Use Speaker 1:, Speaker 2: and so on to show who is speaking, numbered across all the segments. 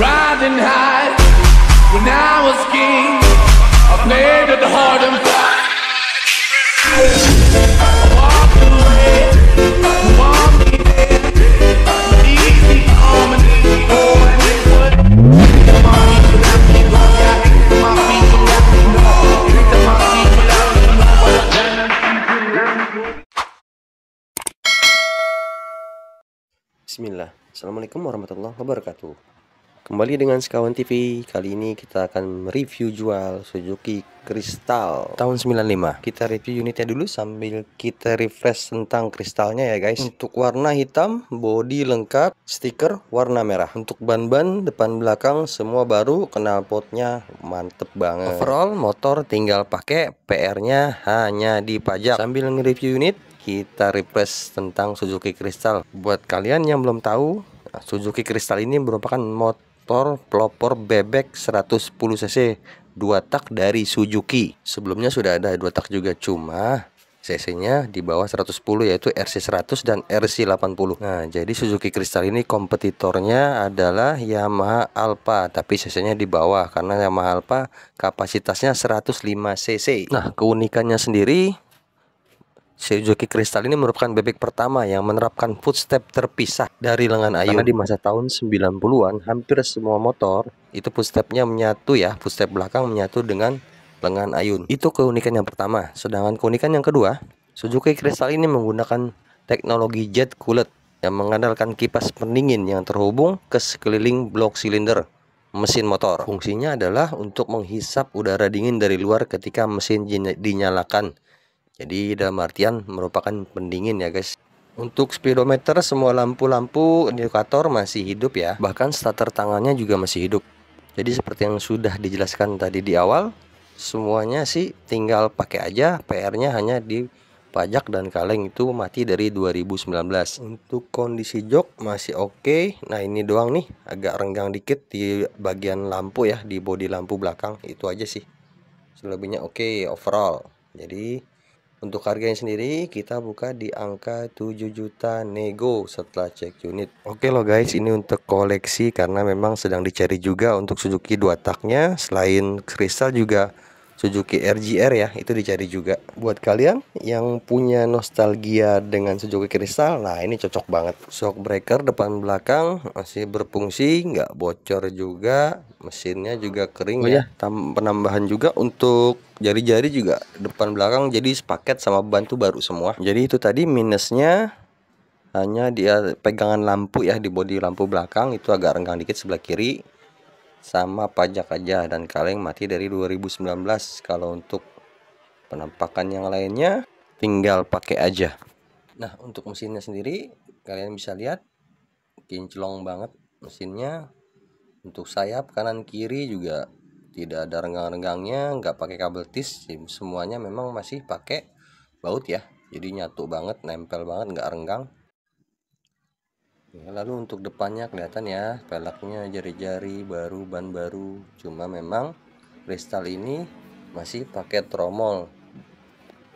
Speaker 1: riding high when I was king. I played it hard and fast. Bismillah. Assalamualaikum warahmatullahi wabarakatuh. Kembali dengan Sekawan TV, kali ini kita akan review jual Suzuki Crystal tahun 95. Kita review unitnya dulu sambil kita refresh tentang kristalnya ya guys. Untuk warna hitam, body lengkap, stiker warna merah. Untuk ban-ban depan belakang semua baru, knalpotnya mantep banget. Overall motor tinggal pakai, PR-nya hanya di pajak Sambil nge-review unit, kita refresh tentang Suzuki Crystal Buat kalian yang belum tahu, Suzuki Crystal ini merupakan motor motor pelopor bebek 110 cc dua tak dari Suzuki. Sebelumnya sudah ada dua tak juga cuma CC-nya di bawah 110 yaitu RC100 dan RC80. Nah, jadi Suzuki Crystal ini kompetitornya adalah Yamaha Alpha, tapi CC-nya di bawah karena Yamaha Alpha kapasitasnya 105 cc. Nah, keunikannya sendiri Suzuki Crystal ini merupakan bebek pertama yang menerapkan footstep terpisah dari lengan Ayu. Karena di masa tahun 90-an hampir semua motor itu footstepnya menyatu ya, footstep belakang menyatu dengan lengan Ayun. Itu keunikan yang pertama. Sedangkan keunikan yang kedua, Suzuki Crystal ini menggunakan teknologi jet coolant yang mengandalkan kipas pendingin yang terhubung ke sekeliling blok silinder mesin motor. Fungsinya adalah untuk menghisap udara dingin dari luar ketika mesin dinyalakan jadi dalam artian merupakan pendingin ya guys. Untuk speedometer semua lampu-lampu indikator masih hidup ya. Bahkan starter tangannya juga masih hidup. Jadi seperti yang sudah dijelaskan tadi di awal, semuanya sih tinggal pakai aja. PR-nya hanya di pajak dan kaleng itu mati dari 2019. Untuk kondisi jok masih oke. Okay. Nah, ini doang nih, agak renggang dikit di bagian lampu ya, di bodi lampu belakang. Itu aja sih. Selebihnya oke okay, overall. Jadi untuk harganya sendiri kita buka di angka 7 juta nego setelah cek unit. Oke okay loh guys, ini untuk koleksi karena memang sedang dicari juga untuk Suzuki dua taknya selain kristal juga Suzuki RGR ya itu dicari juga buat kalian yang punya nostalgia dengan Suzuki Crystal nah ini cocok banget shock breaker depan belakang masih berfungsi nggak bocor juga mesinnya juga kering oh, ya. Iya. penambahan juga untuk jari-jari juga depan belakang jadi sepaket sama bantu baru semua jadi itu tadi minusnya hanya dia pegangan lampu ya di bodi lampu belakang itu agak renggang dikit sebelah kiri sama pajak aja dan kaleng mati dari 2019 kalau untuk penampakan yang lainnya tinggal pakai aja nah untuk mesinnya sendiri kalian bisa lihat kinclong banget mesinnya untuk sayap kanan kiri juga tidak ada renggang-renggangnya nggak pakai kabel tis semuanya memang masih pakai baut ya jadi nyatu banget nempel banget nggak renggang lalu untuk depannya kelihatan ya pelaknya jari-jari baru ban baru cuma memang kristal ini masih pakai tromol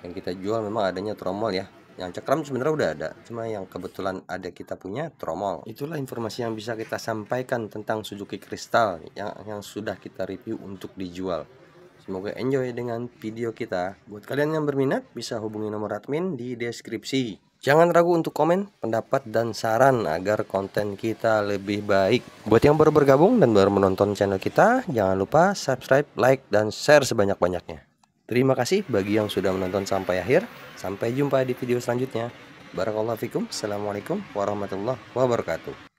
Speaker 1: yang kita jual memang adanya tromol ya yang cekram sebenarnya udah ada cuma yang kebetulan ada kita punya tromol itulah informasi yang bisa kita sampaikan tentang Suzuki Kristal yang yang sudah kita review untuk dijual semoga enjoy dengan video kita buat kalian yang berminat bisa hubungi nomor admin di deskripsi Jangan ragu untuk komen, pendapat, dan saran agar konten kita lebih baik. Buat yang baru bergabung dan baru menonton channel kita, jangan lupa subscribe, like, dan share sebanyak-banyaknya. Terima kasih bagi yang sudah menonton sampai akhir. Sampai jumpa di video selanjutnya. Barakallahu fikum. Assalamualaikum warahmatullahi wabarakatuh.